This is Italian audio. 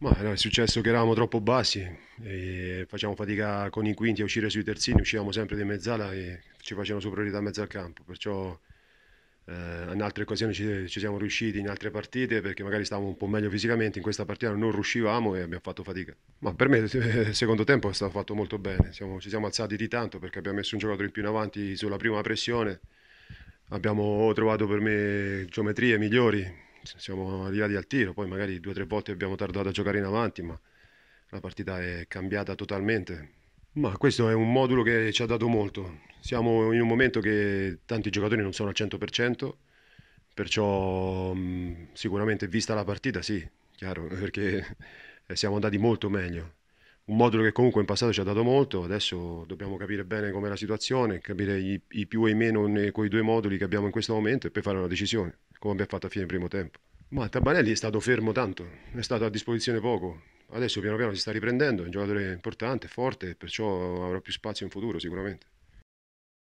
Ma è successo che eravamo troppo bassi, facciamo fatica con i quinti a uscire sui terzini, uscivamo sempre di mezzala e ci facevano superiorità a mezzo al campo, perciò eh, in altre occasioni ci, ci, siamo riusciti, in altre partite perché magari stavamo un po' meglio fisicamente, in questa partita non riuscivamo e abbiamo fatto fatica. Ma per me il eh, secondo tempo è stato fatto molto bene, siamo, ci siamo alzati di tanto perché abbiamo messo un giocatore in più in avanti sulla prima pressione, abbiamo trovato per me geometrie migliori cioè, siamo arrivati al tiro, poi magari due o tre volte abbiamo tardato a giocare in avanti, ma la partita è cambiata totalmente. Ma questo è un modulo che ci ha dato molto. Siamo in un momento che tanti giocatori non sono al 100%, perciò mm, sicuramente vista la partita sì, chiaro, perché siamo andati molto meglio un modulo che comunque in passato ci ha dato molto, adesso dobbiamo capire bene com'è la situazione, capire i, i più e i meno con i due moduli che abbiamo in questo momento e poi fare una decisione, come abbiamo fatto a fine primo tempo. Ma Tabanelli è stato fermo tanto, è stato a disposizione poco, adesso piano piano si sta riprendendo, è un giocatore importante, forte, perciò avrà più spazio in futuro sicuramente.